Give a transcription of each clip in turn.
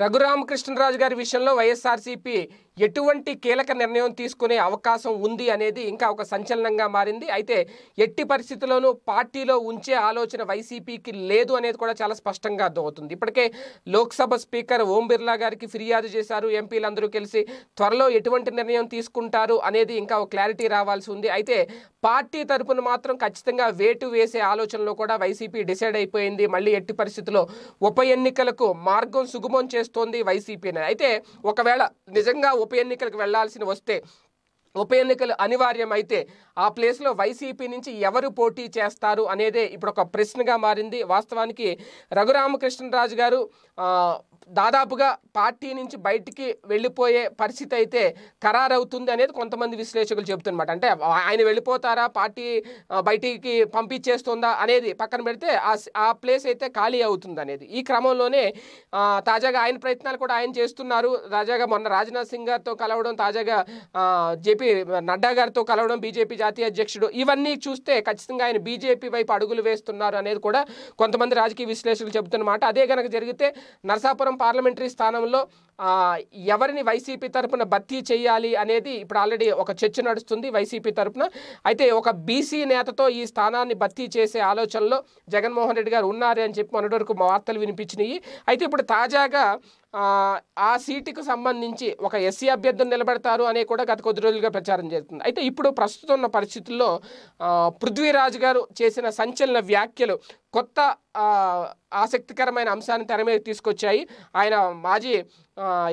రఘురామకృష్ణరాజు గారి విషయంలో వైఎస్ఆర్సీపీ ఎటువంటి కీలక నిర్ణయం తీసుకునే అవకాశం ఉంది అనేది ఇంకా ఒక సంచలనంగా మారింది అయితే ఎట్టి పరిస్థితుల్లోనూ పార్టీలో ఉంచే ఆలోచన వైసీపీకి లేదు అనేది కూడా చాలా స్పష్టంగా అర్థమవుతుంది ఇప్పటికే లోక్సభ స్పీకర్ ఓం బిర్లా గారికి ఫిర్యాదు చేశారు ఎంపీలందరూ కలిసి త్వరలో ఎటువంటి నిర్ణయం తీసుకుంటారు అనేది ఇంకా ఒక క్లారిటీ రావాల్సి ఉంది అయితే పార్టీ తరఫున మాత్రం ఖచ్చితంగా వేటు వేసే ఆలోచనలో కూడా వైసీపీ డిసైడ్ అయిపోయింది మళ్ళీ ఎట్టి పరిస్థితుల్లో ఉప ఎన్నికలకు మార్గం సుగమం చేస్తూ చేస్తోంది వైసీపీ అనేది అయితే ఒకవేళ నిజంగా ఉప ఎన్నికలకు వెళ్లాల్సిన వస్తే ఉప ఎన్నికలు అనివార్యమైతే ఆ ప్లేస్లో వైసీపీ నుంచి ఎవరు పోటీ చేస్తారు అనేదే ఇప్పుడు ఒక ప్రశ్నగా మారింది వాస్తవానికి రఘురామకృష్ణరాజు గారు దాదాపుగా పార్టీ నుంచి బయటికి వెళ్ళిపోయే పరిస్థితి అయితే ఖరారవుతుంది అనేది కొంతమంది విశ్లేషకులు చెబుతున్నమాట అంటే ఆయన వెళ్ళిపోతారా పార్టీ బయటికి పంపించేస్తుందా అనేది పక్కన పెడితే ఆ ప్లేస్ అయితే ఖాళీ అవుతుంది అనేది ఈ క్రమంలోనే తాజాగా ఆయన ప్రయత్నాలు కూడా ఆయన చేస్తున్నారు తాజాగా మొన్న రాజ్నాథ్ సింగ్ గారితో కలవడం తాజాగా జేపీ నడ్డా గారితో కలవడం బీజేపీ జాతీయ అధ్యక్షుడు ఇవన్నీ చూస్తే ఖచ్చితంగా ఆయన బీజేపీ వైపు అడుగులు వేస్తున్నారు అనేది కూడా కొంతమంది రాజకీయ విశ్లేషకులు చెబుతున్నమాట అదే కనుక జరిగితే నరసాపురం పిఠాపురం పార్లమెంటరీ స్థానంలో ఎవరిని వైసీపీ తరఫున భర్తీ చేయాలి అనేది ఇప్పుడు ఆల్రెడీ ఒక చర్చ నడుస్తుంది వైసీపీ తరఫున అయితే ఒక బీసీ నేతతో ఈ స్థానాన్ని భర్తీ చేసే ఆలోచనలో జగన్మోహన్ రెడ్డి గారు ఉన్నారని చెప్పి మొన్నటి వరకు వార్తలు వినిపించినాయి అయితే ఇప్పుడు తాజాగా ఆ సీటుకు సంబంధించి ఒక ఎస్సీ అభ్యర్థిని నిలబెడతారు అనే కూడా గత కొద్ది రోజులుగా ప్రచారం జరుగుతుంది అయితే ఇప్పుడు ప్రస్తుతం ఉన్న పరిస్థితుల్లో పృథ్వీరాజ్ గారు చేసిన సంచలన వ్యాఖ్యలు కొత్త ఆసక్తికరమైన అంశాన్ని తెర మీద తీసుకొచ్చాయి ఆయన మాజీ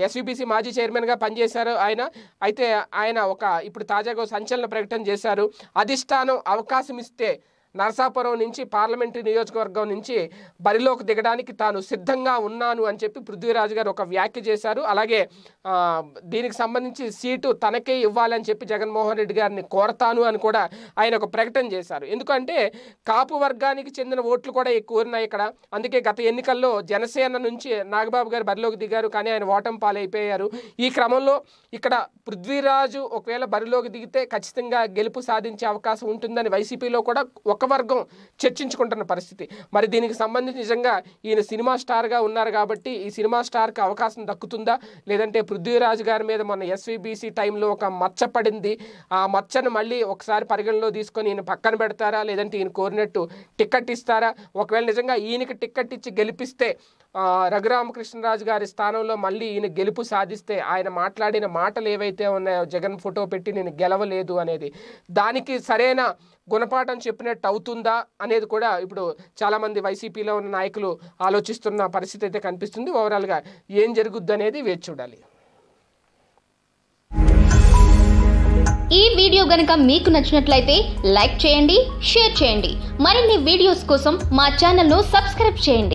ఎస్విబిసి మాజీ చైర్మన్గా పనిచేశారు ఆయన అయితే ఆయన ఒక ఇప్పుడు తాజాగా సంచలన ప్రకటన చేశారు అధిష్టానం అవకాశం ఇస్తే నరసాపురం నుంచి పార్లమెంటరీ నియోజకవర్గం నుంచి బరిలోకి దిగడానికి తాను సిద్ధంగా ఉన్నాను అని చెప్పి పృథ్వీరాజు గారు ఒక వ్యాఖ్య చేశారు అలాగే దీనికి సంబంధించి సీటు తనకే ఇవ్వాలని చెప్పి జగన్మోహన్ రెడ్డి గారిని కోరతాను అని కూడా ఆయన ఒక ప్రకటన చేశారు ఎందుకంటే కాపు వర్గానికి చెందిన ఓట్లు కూడా ఎక్కువ ఉన్నాయి ఇక్కడ అందుకే గత ఎన్నికల్లో జనసేన నుంచి నాగబాబు గారు బరిలోకి దిగారు కానీ ఆయన ఓటం పాలైపోయారు ఈ క్రమంలో ఇక్కడ పృథ్వీరాజు ఒకవేళ బరిలోకి దిగితే ఖచ్చితంగా గెలుపు సాధించే అవకాశం ఉంటుందని వైసీపీలో కూడా ఒక వర్గం చర్చించుకుంటున్న పరిస్థితి మరి దీనికి సంబంధించి నిజంగా ఈయన సినిమా స్టార్గా ఉన్నారు కాబట్టి ఈ సినిమా స్టార్కి అవకాశం దక్కుతుందా లేదంటే పృథ్వీరాజ్ గారి మీద మొన్న ఎస్వీబీసీ టైంలో ఒక మచ్చ పడింది ఆ మచ్చను మళ్ళీ ఒకసారి పరిగణలో తీసుకొని ఈయన పక్కన పెడతారా లేదంటే ఈయన కోరినట్టు టిక్కెట్ ఇస్తారా ఒకవేళ నిజంగా ఈయనకి టిక్కెట్ ఇచ్చి గెలిపిస్తే రఘురామకృష్ణరాజు గారి స్థానంలో మళ్ళీ ఈయన గెలుపు సాధిస్తే ఆయన మాట్లాడిన మాటలు ఏవైతే ఉన్నాయో జగన్ ఫోటో పెట్టి నేను గెలవలేదు అనేది దానికి సరైన గుణపాఠం చెప్పినట్టు అవుతుందా అనేది కూడా ఇప్పుడు చాలామంది వైసీపీలో ఉన్న నాయకులు ఆలోచిస్తున్న పరిస్థితి అయితే కనిపిస్తుంది ఓవరాల్గా ఏం జరుగుద్ది అనేది వేచి చూడాలి ఈ వీడియో గనక మీకు నచ్చినట్లయితే లైక్ చేయండి షేర్ చేయండి మరిన్ని వీడియోస్ కోసం మా ఛానల్ను సబ్స్క్రైబ్ చేయండి